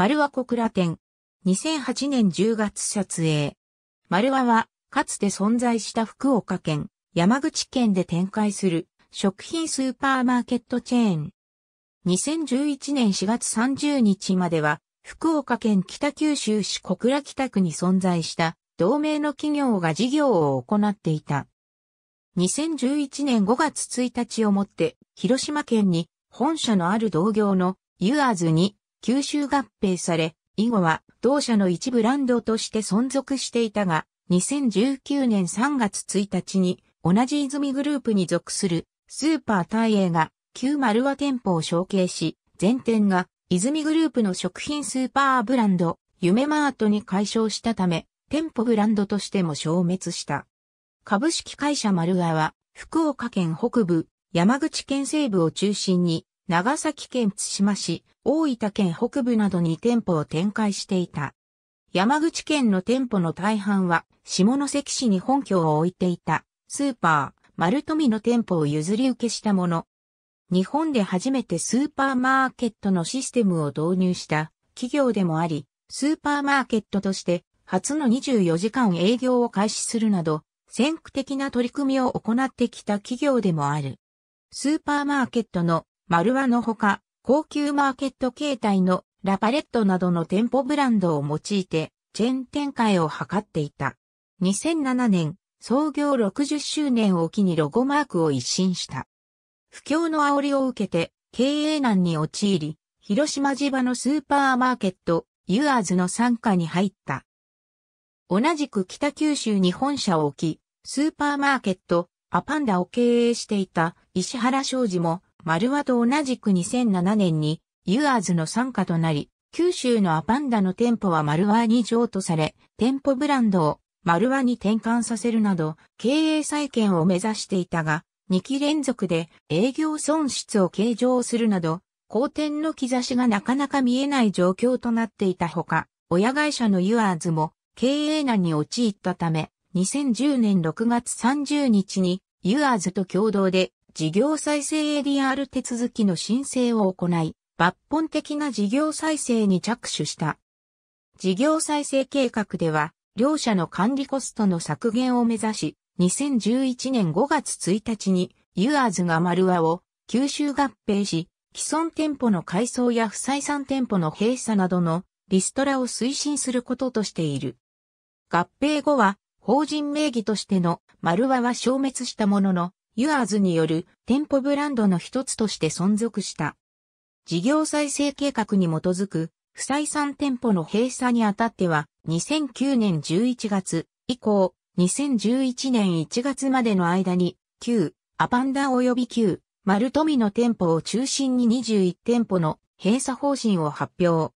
丸ワ小倉店。2008年10月撮影。丸和は、かつて存在した福岡県、山口県で展開する食品スーパーマーケットチェーン。2011年4月30日までは、福岡県北九州市小倉北区に存在した同盟の企業が事業を行っていた。2011年5月1日をもって、広島県に本社のある同業のユアーズに九州合併され、以後は同社の一ブランドとして存続していたが、2019年3月1日に同じ泉グループに属するスーパー大英が旧丸和店舗を承継し、全店が泉グループの食品スーパーブランド、夢マートに解消したため、店舗ブランドとしても消滅した。株式会社丸和は、福岡県北部、山口県西部を中心に、長崎県対馬市、大分県北部などに店舗を展開していた。山口県の店舗の大半は下関市に本拠を置いていたスーパー、丸富の店舗を譲り受けしたもの。日本で初めてスーパーマーケットのシステムを導入した企業でもあり、スーパーマーケットとして初の24時間営業を開始するなど、先駆的な取り組みを行ってきた企業でもある。スーパーマーケットの丸和のほか、高級マーケット形態のラパレットなどの店舗ブランドを用いて、チェーン展開を図っていた。2007年、創業60周年を機にロゴマークを一新した。不況の煽りを受けて、経営難に陥り、広島地場のスーパーマーケット、ユアーズの参加に入った。同じく北九州に本社を置き、スーパーマーケット、アパンダを経営していた石原商事も丸和と同じく2007年にユアーズの傘下となり、九州のアパンダの店舗は丸和に譲渡され、店舗ブランドを丸和に転換させるなど、経営再建を目指していたが、2期連続で営業損失を計上するなど、好転の兆しがなかなか見えない状況となっていたほか、親会社のユアーズも経営難に陥ったため、2010年6月30日にユアーズと共同で事業再生 ADR 手続きの申請を行い、抜本的な事業再生に着手した。事業再生計画では、両社の管理コストの削減を目指し、2011年5月1日に、ユアーズが丸和を吸収合併し、既存店舗の改装や不採算店舗の閉鎖などのリストラを推進することとしている。合併後は、法人名義としての丸和は消滅したものの、ユアーズによる店舗ブランドの一つとして存続した。事業再生計画に基づく不採算店舗の閉鎖にあたっては2009年11月以降2011年1月までの間に旧アパンダ及び旧丸富の店舗を中心に21店舗の閉鎖方針を発表。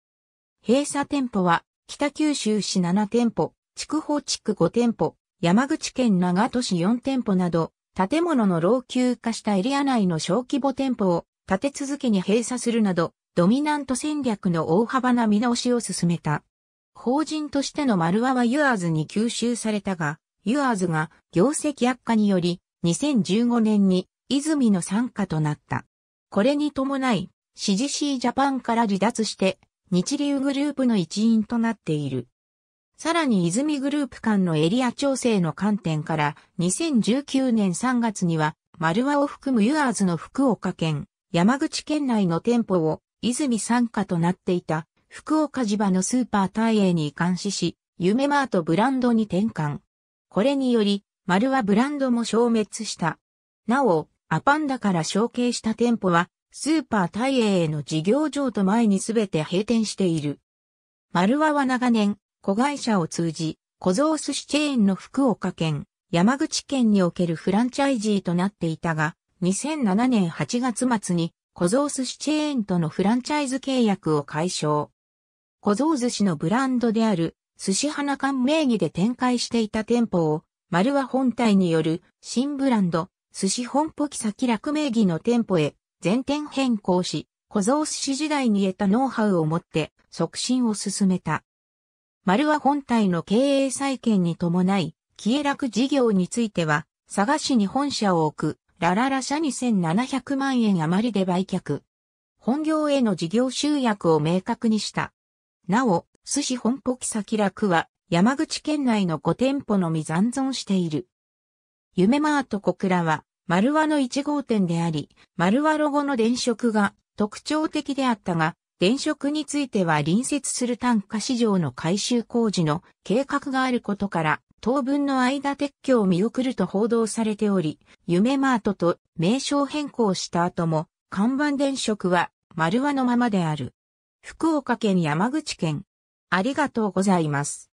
閉鎖店舗は北九州市7店舗、筑豊地区5店舗、山口県長戸市4店舗など建物の老朽化したエリア内の小規模店舗を立て続けに閉鎖するなど、ドミナント戦略の大幅な見直しを進めた。法人としてのマルワはユアーズに吸収されたが、ユアーズが業績悪化により、2015年に泉の参加となった。これに伴い、CGC ジャパンから離脱して、日流グループの一員となっている。さらに泉グループ間のエリア調整の観点から2019年3月には丸和を含むユアーズの福岡県、山口県内の店舗を泉参加となっていた福岡地場のスーパー大英に監視し、夢マートブランドに転換。これにより、丸はブランドも消滅した。なお、アパンダから承継した店舗は、スーパー大英への事業場と前にすべて閉店している。丸和は長年、子会社を通じ、小僧寿司チェーンの福岡県、山口県におけるフランチャイジーとなっていたが、2007年8月末に小僧寿司チェーンとのフランチャイズ契約を解消。小僧寿司のブランドである寿司花館名義で展開していた店舗を、丸和本体による新ブランド、寿司本舗木先楽名義の店舗へ全店変更し、小僧寿司時代に得たノウハウをもって促進を進めた。丸は本体の経営再建に伴い、キエ楽事業については、佐賀市に本社を置く、ラララ社2700万円余りで売却。本業への事業集約を明確にした。なお、寿司本舗木サ楽は、山口県内の5店舗のみ残存している。夢マート小倉は、丸和の1号店であり、丸和ロゴの電飾が特徴的であったが、電飾については隣接する単価市場の改修工事の計画があることから、当分の間撤去を見送ると報道されており、夢マートと名称変更した後も、看板電飾は丸輪のままである。福岡県山口県。ありがとうございます。